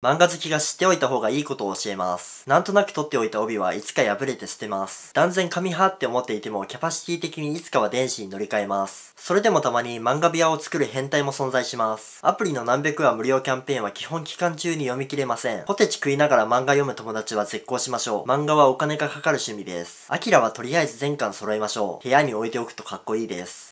漫画好きが知っておいた方がいいことを教えます。なんとなく取っておいた帯はいつか破れて捨てます。断然紙派って思っていてもキャパシティ的にいつかは電子に乗り換えます。それでもたまに漫画部屋を作る変態も存在します。アプリの何百話無料キャンペーンは基本期間中に読み切れません。ポテチ食いながら漫画読む友達は絶好しましょう。漫画はお金がかかる趣味です。アキラはとりあえず全巻揃えましょう。部屋に置いておくとかっこいいです。